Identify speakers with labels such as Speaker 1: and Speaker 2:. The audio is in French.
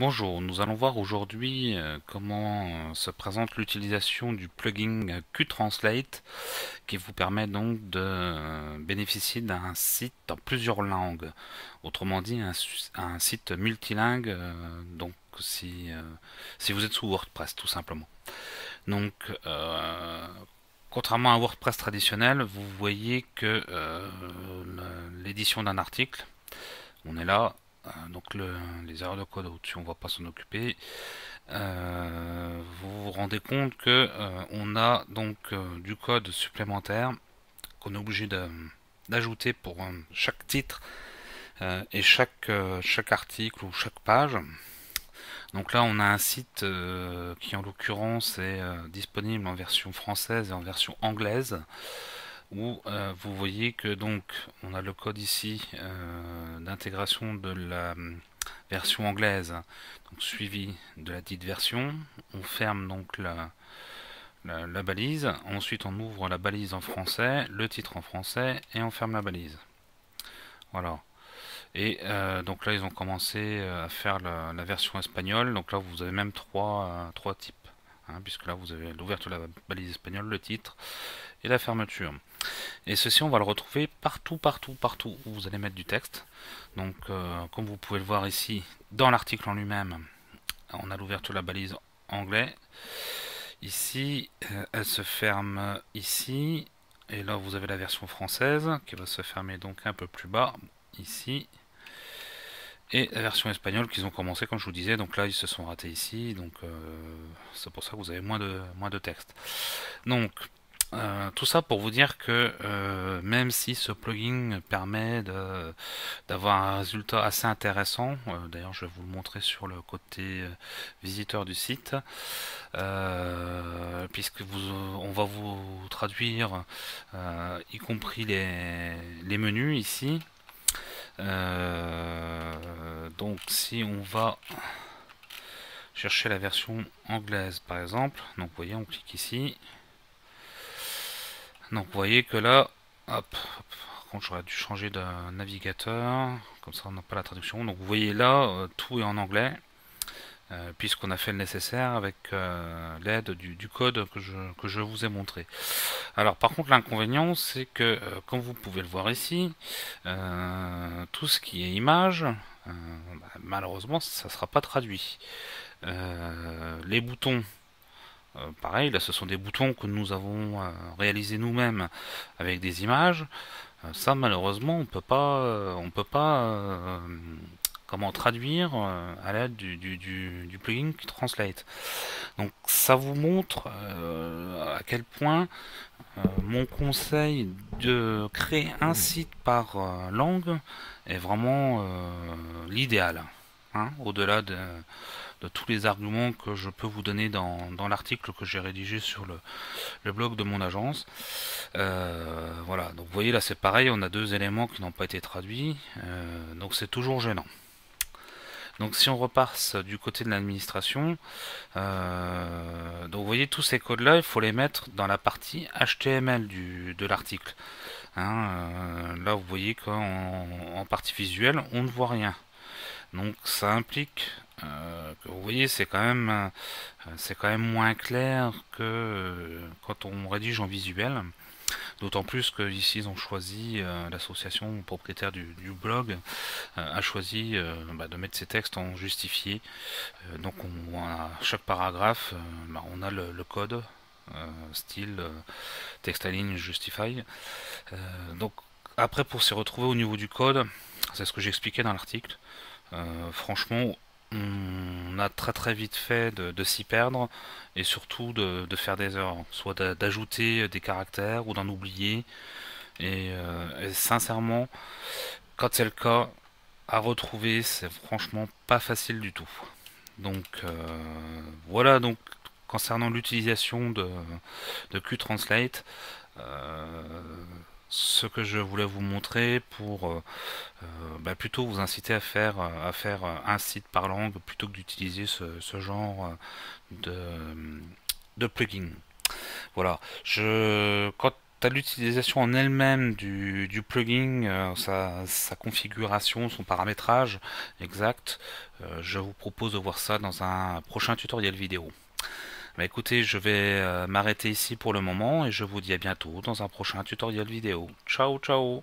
Speaker 1: Bonjour, nous allons voir aujourd'hui euh, comment euh, se présente l'utilisation du plugin QTranslate qui vous permet donc de euh, bénéficier d'un site en plusieurs langues, autrement dit un, site multilingue, donc si, vous êtes sous WordPress tout simplement. Donc contrairement à WordPress traditionnel, vous voyez que l'édition d'un article, on est là, euh, donc les erreurs de code au-dessus, on va pas s'en occuper. Euh, vous vous rendez compte que euh, on a donc du code supplémentaire qu'on est obligé d'ajouter pour chaque titre et chaque, chaque article ou chaque page. Donc là on a un site qui en l'occurrence est disponible en version française et en version anglaise où euh, vous voyez que donc on a le code ici euh, d'intégration de la hum, version anglaise donc suivi de la dite version on ferme donc la, balise ensuite on ouvre la balise en français le titre en français et on ferme la balise voilà et euh, donc là ils ont commencé à faire la, la, version espagnole donc là vous avez même trois, trois types Hein, puisque là vous avez l'ouverture de la balise espagnole, le titre et la fermeture. Et ceci on va le retrouver partout, partout, partout où vous allez mettre du texte. Donc euh, comme vous pouvez le voir ici, dans l'article en lui-même, on a l'ouverture de la balise anglais. Ici, euh, elle se ferme ici. Et là vous avez la version française qui va se fermer donc un peu plus bas, ici et la version espagnole qu'ils ont commencé comme je vous disais donc là ils se sont ratés ici donc euh, c'est pour ça que vous avez moins de moins de texte donc euh, tout ça pour vous dire que euh, même si ce plugin permet d'avoir un résultat assez intéressant, d'ailleurs je vais vous le montrer sur le côté visiteur du site, puisque vous, on va vous traduire y compris les, menus ici donc si on va chercher la version anglaise par exemple, donc vous voyez on clique ici, donc vous voyez que là, hop, Par contre j'aurais dû changer de navigateur, comme ça on n'a pas la traduction, donc vous voyez là euh, tout est en anglais, euh, puisqu'on a fait le nécessaire avec euh, l'aide du, code que je, que je, vous ai montré. Alors par contre l'inconvénient c'est que comme vous pouvez le voir ici, tout ce qui est image, euh, malheureusement ça sera pas traduit. Euh, les boutons, euh, pareil, là ce sont des boutons que nous avons réalisé réalisés nous-mêmes avec des images. ça malheureusement on peut pas on peut pas comment traduire à l'aide du, du, du, du, plugin Translate. Donc ça vous montre à quel point euh, mon conseil de créer un hmm. site par euh, langue est vraiment euh, l'idéal. Hein. au-delà de, tous les arguments que je peux vous donner dans, l'article que j'ai rédigé sur le, blog de mon agence. voilà, donc vous voyez là c'est pareil, on a deux éléments qui n'ont pas été traduits, donc c'est toujours gênant. Donc si on repasse du côté de l'administration, euh, vous voyez, tous ces codes-là, il faut les mettre dans la partie HTML du, de l'article. Hein, euh, là, vous voyez qu'en partie visuelle, on ne voit rien. Donc ça implique, euh, que vous voyez, c'est quand même, euh, c'est quand même moins clair que quand on rédige en visuel. D'autant plus que ici ils ont choisi, euh, l'association propriétaire du, blog euh, a choisi euh, bah, de mettre ses textes en justifié. donc on, chaque paragraphe, bah, on a le, code style text à ligne justify. donc après pour s'y retrouver au niveau du code, c'est ce que j'expliquais dans l'article. franchement, on a très très vite fait de, s'y perdre et surtout de, faire des erreurs, soit d'ajouter des caractères ou d'en oublier. Euh, et, sincèrement, quand c'est le cas, à retrouver, c'est franchement pas facile du tout. Donc euh, voilà donc concernant l'utilisation de, QTranslate euh, ce que je voulais vous montrer pour euh, euh, bah, plutôt vous inciter à faire, à faire un site par langue plutôt que d'utiliser ce, genre euh, de, plugin. Voilà. Je, quand à l'utilisation en elle-même du, plugin, sa, configuration, son paramétrage exact, je vous propose de voir ça dans un prochain tutoriel vidéo. Bah, écoutez, je vais euh, m'arrêter ici pour le moment et je vous dis à bientôt dans un prochain tutoriel vidéo. Ciao, ciao